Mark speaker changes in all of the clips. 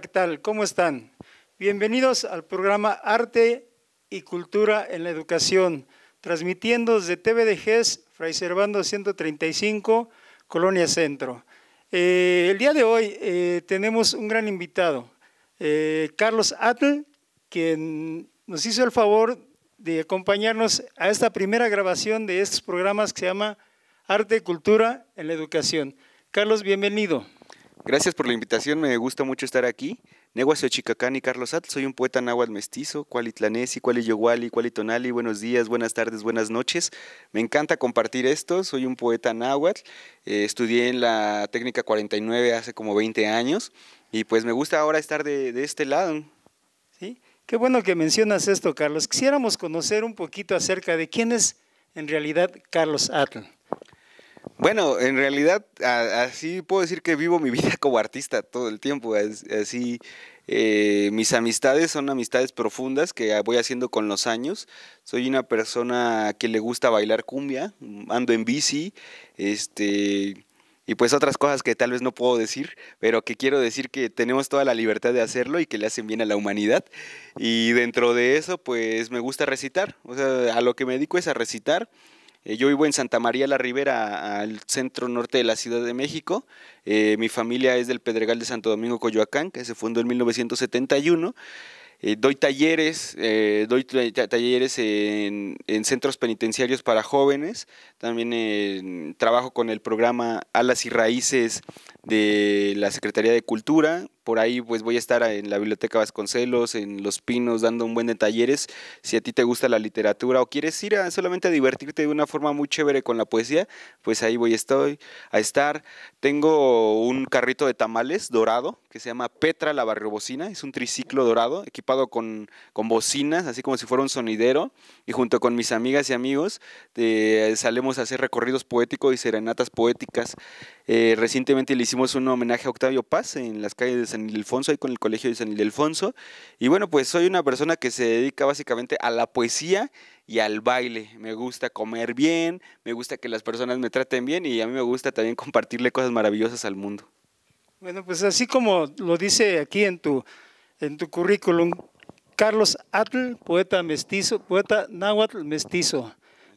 Speaker 1: tal? ¿Cómo están? Bienvenidos al programa Arte y Cultura en la Educación, transmitiendo desde TVDGES, Fray Servando 135, Colonia Centro. Eh, el día de hoy eh, tenemos un gran invitado, eh, Carlos Atl, quien nos hizo el favor de acompañarnos a esta primera grabación de estos programas que se llama Arte y Cultura en la Educación. Carlos, bienvenido. Gracias por la
Speaker 2: invitación, me gusta mucho estar aquí. Neguasio Chicacán y Carlos Atl, soy un poeta náhuatl mestizo, cualitlanesi, cualiyoguali, cualitonali, buenos días, buenas tardes, buenas noches. Me encanta compartir esto, soy un poeta náhuatl, eh, estudié en la técnica 49 hace como 20 años y pues me gusta ahora estar de, de este
Speaker 1: lado. ¿sí? Qué bueno que mencionas esto, Carlos. Quisiéramos conocer un poquito acerca de quién es en realidad Carlos Atl. Bueno, en realidad
Speaker 2: así puedo decir que vivo mi vida como artista todo el tiempo. Así eh, mis amistades son amistades profundas que voy haciendo con los años. Soy una persona que le gusta bailar cumbia, ando en bici, este y pues otras cosas que tal vez no puedo decir, pero que quiero decir que tenemos toda la libertad de hacerlo y que le hacen bien a la humanidad. Y dentro de eso, pues me gusta recitar. O sea, a lo que me dedico es a recitar eh, yo vivo en Santa María la Ribera, al centro norte de la Ciudad de México. Eh, mi familia es del Pedregal de Santo Domingo, Coyoacán, que se fundó en 1971. Eh, doy talleres, doy talleres en, centros penitenciarios para jóvenes, también trabajo con el programa Alas y Raíces de la Secretaría de Cultura. Por ahí pues voy a estar en la Biblioteca Vasconcelos, en Los Pinos, dando un buen de talleres. Si a ti te gusta la literatura o quieres ir a solamente a divertirte de una forma muy chévere con la poesía, pues ahí voy a estar. Tengo un carrito de tamales dorado que se llama Petra la Barriobocina. Es un triciclo dorado equipado con, con bocinas, así como si fuera un sonidero. Y junto con mis amigas y amigos eh, salemos a hacer recorridos poéticos y serenatas poéticas. Eh, recientemente le hicimos un homenaje a Octavio Paz en las calles de San Ildefonso, ahí con el colegio de San Ildefonso. Y bueno, pues soy una persona que se dedica básicamente a la poesía y al baile. Me gusta comer bien, me gusta que las personas me traten bien y a mí me gusta también compartirle cosas maravillosas al mundo.
Speaker 1: Bueno, pues así como lo dice aquí en tu, en tu currículum, Carlos Atl, poeta mestizo, poeta náhuatl mestizo.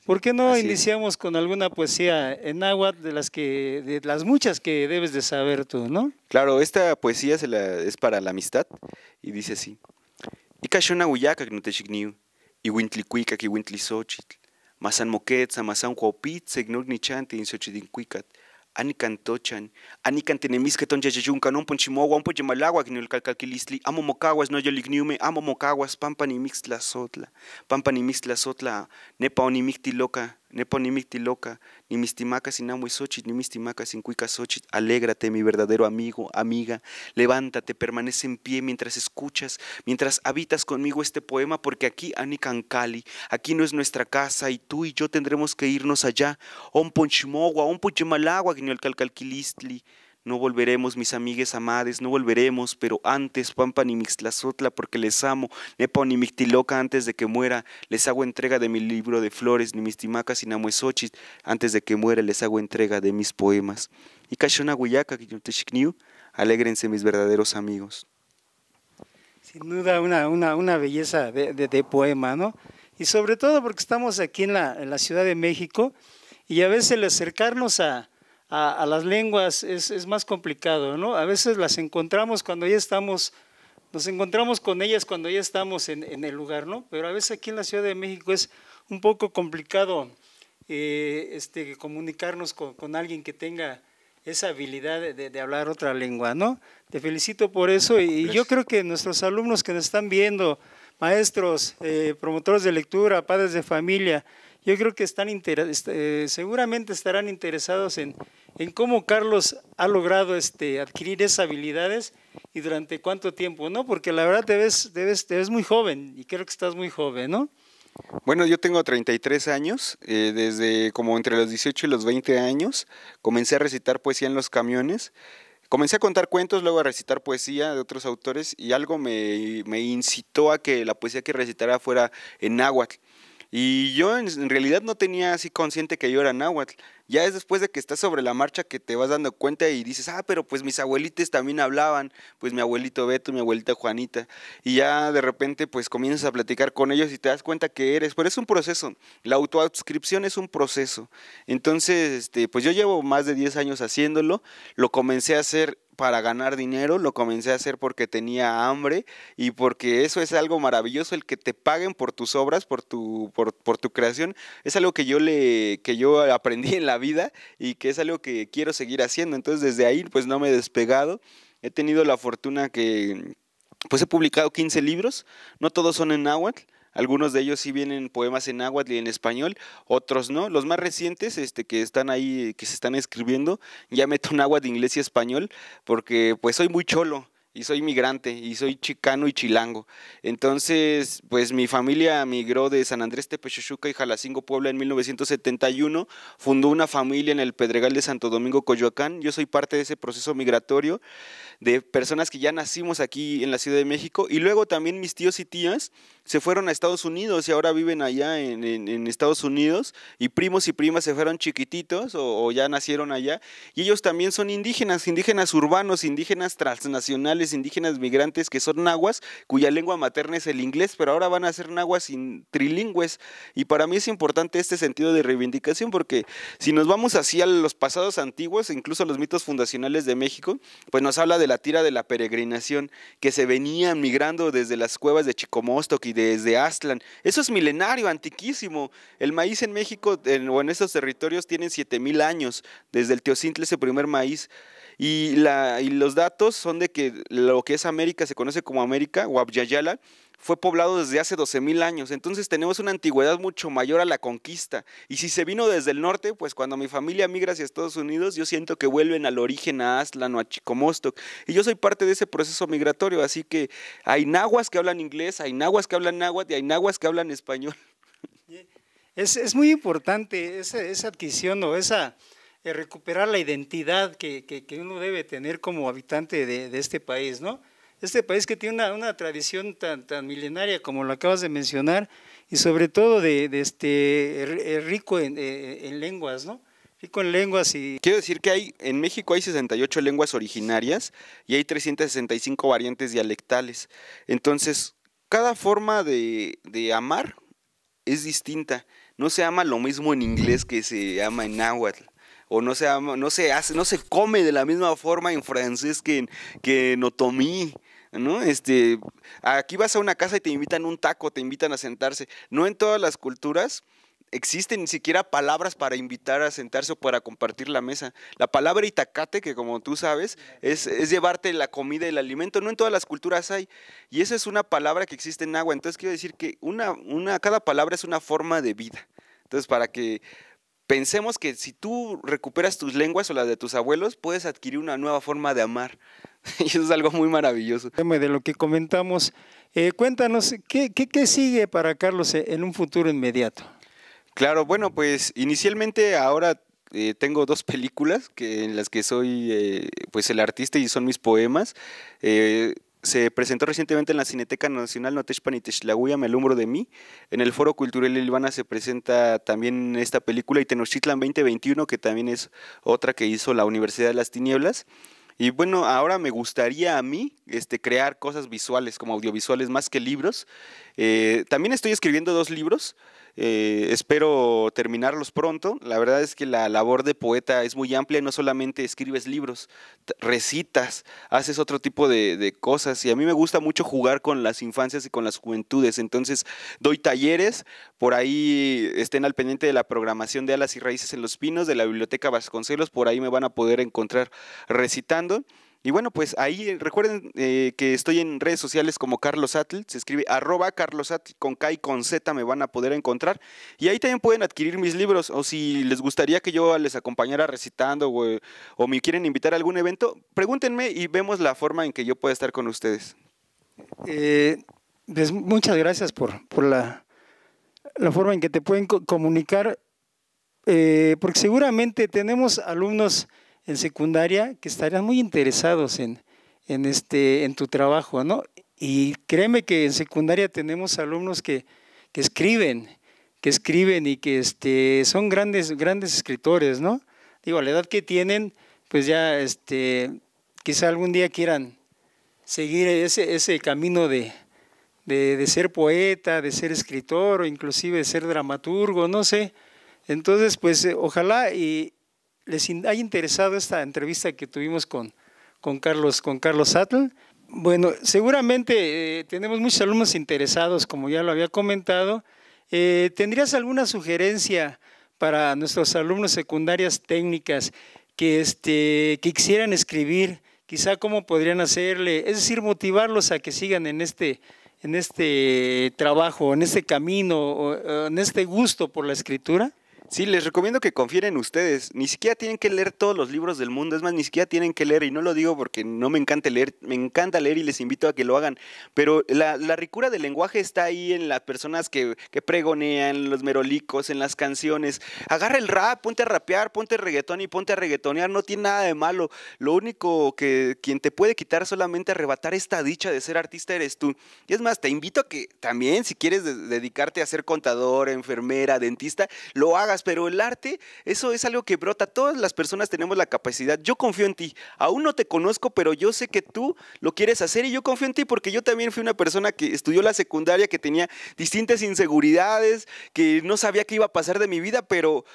Speaker 1: ¿Por qué no iniciamos con alguna poesía en náhuatl de las que de las muchas que debes de saber tú, ¿no?
Speaker 2: Claro, esta poesía se la, es para la amistad y dice así: Ikashona uyaka que iwintlicuica sochit, masan moquetza, masan cuaupit, segnog nichante, insochidincuicat anican tochan, anican tenemisqueton un Ponchimalagua, que no el calcalquilistli, amo mocaguas no yoligniume, amo mocaguas pampa sotla pampa nepa loca Neponimictiloca, ni mistimaca sin ni mistimaca sin alégrate mi verdadero amigo, amiga, levántate, permanece en pie mientras escuchas, mientras habitas conmigo este poema, porque aquí Anikankali, aquí no es nuestra casa y tú y yo tendremos que irnos allá, un ponchimogua, no volveremos, mis amigues amades, no volveremos, pero antes, Pampa ni Mixtlazotla, porque les amo, Nepa ni antes de que muera, les hago entrega de mi libro de flores, ni mis timacas antes de que muera, les hago entrega de mis poemas. Y Cachona te Guillotechikniu, alégrense, mis verdaderos amigos.
Speaker 1: Sin duda, una, una, belleza de, de, poema, ¿no? Y sobre todo porque estamos aquí en la, en la Ciudad de México y a veces el acercarnos a a, las lenguas es, es, más complicado, ¿no? A veces las encontramos cuando ya estamos, nos encontramos con ellas cuando ya estamos en, en el lugar, ¿no? Pero a veces aquí en la Ciudad de México es un poco complicado eh, este, comunicarnos con, con, alguien que tenga esa habilidad de, de, hablar otra lengua, ¿no? Te felicito por eso y, y yo creo que nuestros alumnos que nos están viendo, maestros, eh, promotores de lectura, padres de familia, yo creo que están este, seguramente estarán interesados en, en, cómo Carlos ha logrado este, adquirir esas habilidades y durante cuánto tiempo, ¿no? Porque la verdad te ves, te ves, muy joven y creo que estás muy joven, ¿no?
Speaker 2: Bueno, yo tengo 33 años, eh, desde como entre los 18 y los 20 años comencé a recitar poesía en los camiones. Comencé a contar cuentos, luego a recitar poesía de otros autores y algo me, me incitó a que la poesía que recitara fuera en náhuatl. Y yo en, realidad no tenía así consciente que yo era náhuatl. Ya es después de que estás sobre la marcha que te vas dando cuenta y dices, ah, pero pues mis abuelitos también hablaban, pues mi abuelito Beto, mi abuelita Juanita. Y ya de repente pues comienzas a platicar con ellos y te das cuenta que eres. Pero es un proceso, la autoadscripción es un proceso. Entonces, este, pues yo llevo más de 10 años haciéndolo, lo comencé a hacer para ganar dinero, lo comencé a hacer porque tenía hambre y porque eso es algo maravilloso, el que te paguen por tus obras, por tu, por, tu creación, es algo que yo, le, que yo aprendí en la vida y que es algo que quiero seguir haciendo. Entonces desde ahí pues no me he despegado, he tenido la fortuna que pues he publicado 15 libros, no todos son en náhuatl, algunos de ellos sí vienen poemas en náhuatl y en español, otros no. Los más recientes este, que están ahí, que se están escribiendo, ya meto un de inglés y español, porque pues soy muy cholo y soy migrante y soy chicano y chilango. Entonces, pues mi familia migró de San Andrés Tepechuchuca y Jalacingo, Puebla en 1971, fundó una familia en el Pedregal de Santo Domingo, Coyoacán. Yo soy parte de ese proceso migratorio de personas que ya nacimos aquí en la Ciudad de México y luego también mis tíos y tías se fueron a Estados Unidos y ahora viven allá en, Estados Unidos y primos y primas se fueron chiquititos o, ya nacieron allá y ellos también son indígenas, indígenas urbanos, indígenas transnacionales, indígenas migrantes que son nahuas cuya lengua materna es el inglés pero ahora van a ser nahuas trilingües y para mí es importante este sentido de reivindicación porque si nos vamos así a los pasados antiguos, incluso a los mitos fundacionales de México, pues nos habla de de la tira de la peregrinación que se venían migrando desde las cuevas de Chicomostoc y desde Aztlán. Eso es milenario, antiquísimo. El maíz en México o en estos territorios tienen 7000 años, desde el Teocintle ese primer maíz. Y, los datos son de que lo que es América se conoce como América o fue poblado desde hace 12.000 años, entonces tenemos una antigüedad mucho mayor a la conquista. Y si se vino desde el norte, pues cuando mi familia migra hacia Estados Unidos, yo siento que vuelven al origen, a Aslan o a Chicomostoc. Y yo soy parte de ese proceso migratorio, así que hay nahuas que hablan inglés, hay nahuas que hablan náhuatl y hay nahuas que hablan español.
Speaker 1: Es, muy importante esa, adquisición o esa eh, recuperar la identidad que, uno debe tener como habitante de, de este país, ¿no? este país que tiene una, una tradición tan, tan, milenaria como lo acabas de mencionar, y sobre todo de, este er, er, rico eh, en, lenguas, ¿no? Rico en lenguas y... Quiero decir que hay, en México
Speaker 2: hay 68 lenguas originarias y hay 365 variantes dialectales. Entonces, cada forma de, de amar es distinta. No se ama lo mismo en inglés que se ama en náhuatl o no se, ama, no se hace, no se come de la misma forma en francés que en, que en otomí, ¿no? Este, aquí vas a una casa y te invitan un taco, te invitan a sentarse. No en todas las culturas existen ni siquiera palabras para invitar a sentarse o para compartir la mesa. La palabra itacate, que como tú sabes, es, es, llevarte la comida y el alimento, no en todas las culturas hay. Y esa es una palabra que existe en agua. Entonces quiero decir que una, una, cada palabra es una forma de vida. Entonces, para que pensemos que si tú recuperas tus lenguas o las de tus abuelos,
Speaker 1: puedes adquirir una nueva forma de amar, Y eso es algo muy maravilloso. De lo que comentamos, eh, cuéntanos, ¿qué, ¿qué, qué, sigue para Carlos e-, en un futuro inmediato?
Speaker 2: Claro, bueno, pues inicialmente ahora eh, tengo dos películas que, en las que soy eh, pues el artista y son mis poemas. se presentó recientemente en la Cineteca Nacional Notechpan y Me alumbro de mí. En el Foro Cultural Ilvana se presenta también esta película y Tenochtitlan 2021, que también es otra que hizo la Universidad de las Tinieblas. Y bueno, ahora me gustaría a mí este, crear cosas visuales, como audiovisuales, más que libros. Eh, también estoy escribiendo dos libros. Eh, espero terminarlos pronto. La verdad es que la labor de poeta es muy amplia, no solamente escribes libros, recitas, haces otro tipo de, de cosas y a mí me gusta mucho jugar con las infancias y con las juventudes. Entonces doy talleres, por ahí estén al pendiente de la programación de Alas y Raíces en los Pinos, de la Biblioteca Vasconcelos, por ahí me van a poder encontrar recitando. Y bueno, pues ahí eh, recuerden eh, que estoy en redes sociales como Carlos Atl, se escribe arroba Carlos Atl con K y con Z me van a poder encontrar. Y ahí también pueden adquirir mis libros o si les gustaría que yo les acompañara recitando o, eh, me quieren invitar a algún evento, pregúntenme y vemos la forma en que yo pueda estar con ustedes.
Speaker 1: Pues muchas gracias por, por la, la, forma en que te pueden comunicar, porque seguramente tenemos alumnos en secundaria que estarán muy interesados en, este, en tu trabajo, ¿no? Y créeme que en secundaria tenemos alumnos que, escriben, que escriben y que este, son grandes, grandes escritores, ¿no? Digo, a la edad que tienen, pues ya este, quizá algún día quieran seguir ese, ese camino de, ser poeta, de ser escritor o inclusive de ser dramaturgo, no sé. Entonces, pues ojalá y, les haya interesado esta entrevista que tuvimos con, con Carlos, con Carlos Bueno, seguramente eh, tenemos muchos alumnos interesados, como ya lo había comentado. Eh, ¿Tendrías alguna sugerencia para nuestros alumnos secundarias técnicas que, este, que quisieran escribir? Quizá cómo podrían hacerle, es decir, motivarlos a que sigan en este, en este trabajo, en este camino, en este gusto por la
Speaker 2: escritura. Sí, les recomiendo que confíen ustedes. Ni siquiera tienen que leer todos los libros del mundo. Es más, ni siquiera tienen que leer. Y no lo digo porque no me encanta leer. Me encanta leer y les invito a que lo hagan. Pero la, ricura del lenguaje está ahí en las personas que, que pregonean, los merolicos, en las canciones. Agarra el rap, ponte a rapear, ponte reggaetón y ponte a reggaetonear. No tiene nada de malo. Lo único que quien te puede quitar solamente arrebatar esta dicha de ser artista eres tú. Y es más, te invito a que también, si quieres dedicarte a ser contador, enfermera, dentista, lo hagas pero el arte, eso es algo que brota. Todas las personas tenemos la capacidad. Yo confío en ti. Aún no te conozco, pero yo sé que tú lo quieres hacer y yo confío en ti porque yo también fui una persona que estudió la secundaria, que tenía distintas inseguridades, que no sabía qué iba a pasar de mi vida, pero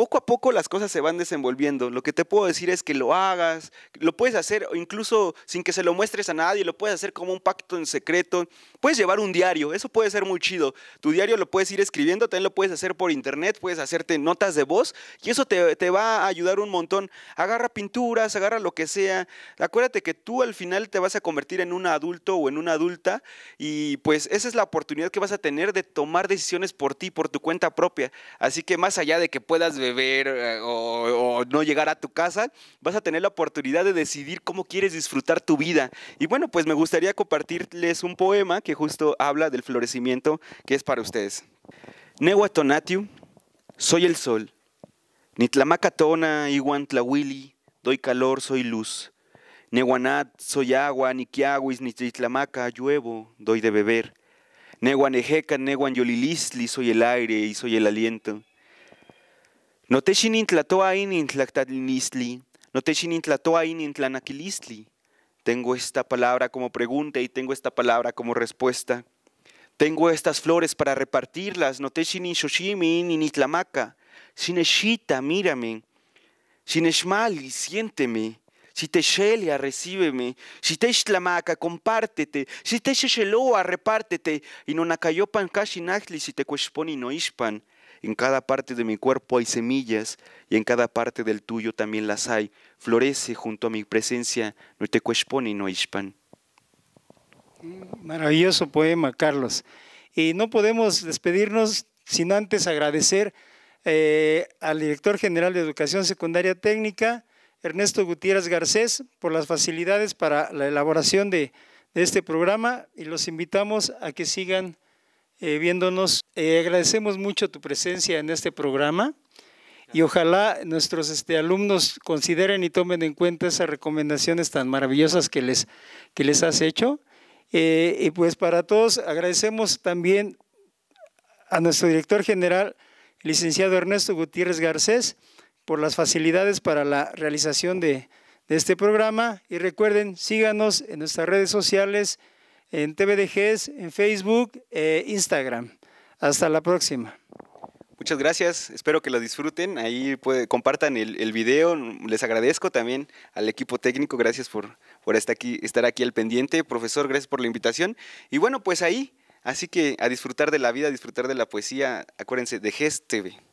Speaker 2: poco a poco las cosas se van desenvolviendo. Lo que te puedo decir es que lo hagas, lo puedes hacer incluso sin que se lo muestres a nadie, lo puedes hacer como un pacto en secreto. Puedes llevar un diario, eso puede ser muy chido. Tu diario lo puedes ir escribiendo, también lo puedes hacer por internet, puedes hacerte notas de voz y eso te, va a ayudar un montón. Agarra pinturas, agarra lo que sea. Acuérdate que tú al final te vas a convertir en un adulto o en una adulta y pues esa es la oportunidad que vas a tener de tomar decisiones por ti, por tu cuenta propia. Así que más allá de que puedas beber eh, o, no llegar a tu casa, vas a tener la oportunidad de decidir cómo quieres disfrutar tu vida. Y bueno, pues me gustaría compartirles un poema que justo habla del florecimiento que es para ustedes. tonatiu, soy el sol. Nitlamacatona, tlawili, doy calor, soy luz. Nehuanat, soy agua, ni Nitlamaca, lluevo, doy de beber. Nehuanejeca, Nehuan yolilisli, soy el aire y soy el aliento. Tengo esta palabra como pregunta y tengo esta palabra como respuesta. Tengo estas flores para repartirlas. Noteshinin shoshimi ni Si Sineshita, mírame. Sineshmali, siénteme. Si te shelia, recíbeme. Si te shlamaca, compártete. Si te shesheloa, repártete. Y no nakayopan kashinakli, si te cuesponi no ishpan. En cada parte de mi cuerpo hay semillas y en cada parte del tuyo también las hay. Florece junto a mi presencia, no te cuespone, no hispan.
Speaker 1: Maravilloso poema, Carlos. Y no podemos despedirnos sin antes agradecer eh, al director general de Educación Secundaria Técnica, Ernesto Gutiérrez Garcés, por las facilidades para la elaboración de este programa y los invitamos a que sigan eh, viéndonos. Eh, agradecemos mucho tu presencia en este programa y ojalá nuestros este, alumnos consideren y tomen en cuenta esas recomendaciones tan maravillosas que les, has hecho. Eh, y pues para todos agradecemos también a nuestro director general, licenciado Ernesto Gutiérrez Garcés, por las facilidades para la realización de, de este programa. Y recuerden, síganos en nuestras redes sociales en TVDGs, en Facebook e Instagram. Hasta la próxima. Muchas gracias,
Speaker 2: espero que lo disfruten, ahí puede, compartan el, video, les agradezco también al equipo técnico, gracias por, por estar, aquí, estar aquí al pendiente, profesor, gracias por la invitación. Y bueno, pues ahí, así que a disfrutar de la vida, a disfrutar de la poesía, acuérdense de GES TV.